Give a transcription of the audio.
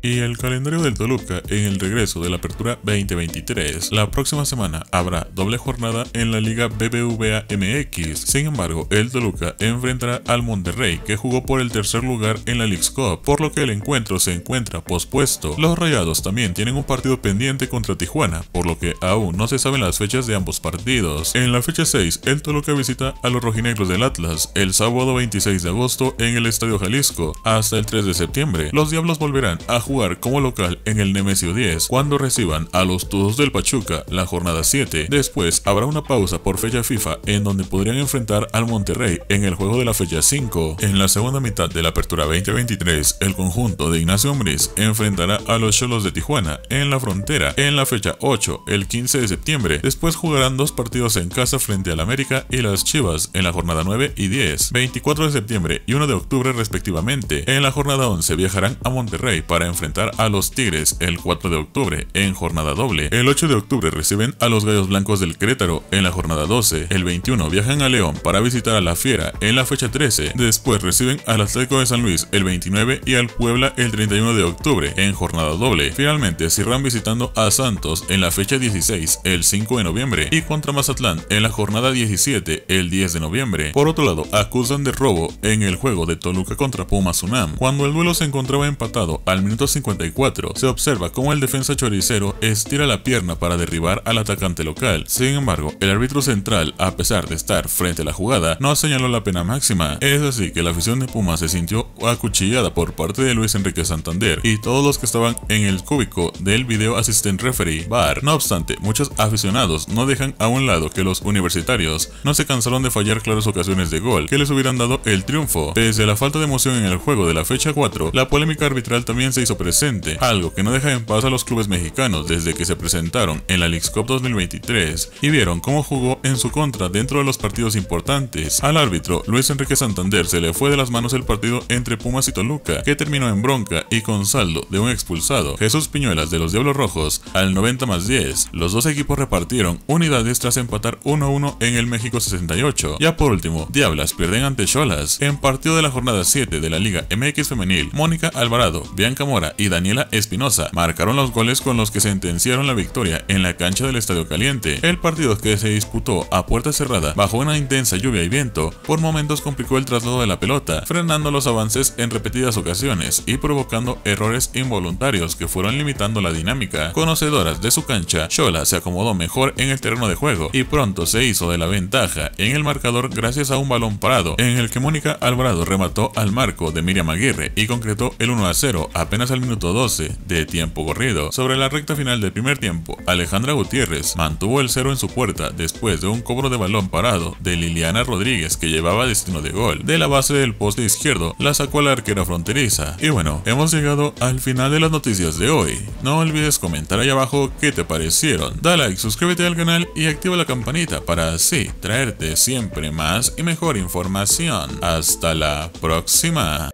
Y el calendario del Toluca en el regreso de la apertura 2023. La próxima semana habrá doble jornada en la Liga BBVA MX. Sin embargo, el Toluca enfrentará al Monterrey, que jugó por el tercer lugar en la League's Cup, por lo que el encuentro se encuentra pospuesto. Los Rayados también tienen un partido pendiente contra Tijuana, por lo que aún no se saben las fechas de ambos partidos. En la fecha 6, el Toluca visita a los rojinegros del Atlas el sábado 26 de agosto en el Estadio Jalisco. Hasta el 3 de septiembre, los Diablos volverán a jugar como local en el Nemesio 10 cuando reciban a los Tudos del Pachuca la jornada 7. Después habrá una pausa por fecha FIFA en donde podrían enfrentar al Monterrey en el juego de la fecha 5. En la segunda mitad de la apertura 2023, el conjunto de Ignacio Ombriz enfrentará a los Cholos de Tijuana en la frontera en la fecha 8, el 15 de septiembre. Después jugarán dos partidos en casa frente al América y las Chivas en la jornada 9 y 10, 24 de septiembre y 1 de octubre respectivamente. En la jornada 11 viajarán a Monterrey para enfrentar enfrentar a los Tigres el 4 de octubre en jornada doble. El 8 de octubre reciben a los Gallos Blancos del Querétaro en la jornada 12. El 21 viajan a León para visitar a la Fiera en la fecha 13. Después reciben al Atlético de San Luis el 29 y al Puebla el 31 de octubre en jornada doble. Finalmente cierran visitando a Santos en la fecha 16 el 5 de noviembre y contra Mazatlán en la jornada 17 el 10 de noviembre. Por otro lado, acusan de robo en el juego de Toluca contra Pumas Unam, cuando el duelo se encontraba empatado al minuto 54 se observa cómo el defensa choricero estira la pierna para derribar al atacante local. Sin embargo, el árbitro central, a pesar de estar frente a la jugada, no señaló la pena máxima. Es así que la afición de Puma se sintió acuchillada por parte de Luis Enrique Santander y todos los que estaban en el cúbico del video assistant referee Bar. No obstante, muchos aficionados no dejan a un lado que los universitarios no se cansaron de fallar claras ocasiones de gol que les hubieran dado el triunfo. Pese a la falta de emoción en el juego de la fecha 4, la polémica arbitral también se hizo presente, algo que no deja en paz a los clubes mexicanos desde que se presentaron en la Leagues Cup 2023 y vieron cómo jugó en su contra dentro de los partidos importantes. Al árbitro Luis Enrique Santander se le fue de las manos el partido entre Pumas y Toluca, que terminó en bronca y con saldo de un expulsado, Jesús Piñuelas de los Diablos Rojos, al 90 más 10. Los dos equipos repartieron unidades tras empatar 1-1 en el México 68. Ya por último, Diablas pierden ante Cholas en partido de la jornada 7 de la Liga MX Femenil. Mónica Alvarado, Bianca Mora y Daniela Espinosa marcaron los goles con los que sentenciaron la victoria en la cancha del Estadio Caliente. El partido que se disputó a puerta cerrada bajo una intensa lluvia y viento, por momentos complicó el traslado de la pelota, frenando los avances en repetidas ocasiones y provocando errores involuntarios que fueron limitando la dinámica. Conocedoras de su cancha, Chola se acomodó mejor en el terreno de juego y pronto se hizo de la ventaja en el marcador gracias a un balón parado en el que Mónica Alvarado remató al marco de Miriam Aguirre y concretó el 1 a 0 apenas al minuto 12 de tiempo corrido. Sobre la recta final del primer tiempo, Alejandra Gutiérrez mantuvo el cero en su puerta después de un cobro de balón parado de Liliana Rodríguez que llevaba destino de gol. De la base del poste izquierdo, la sacó la arquera fronteriza. Y bueno, hemos llegado al final de las noticias de hoy. No olvides comentar ahí abajo qué te parecieron. Da like, suscríbete al canal y activa la campanita para así traerte siempre más y mejor información. Hasta la próxima.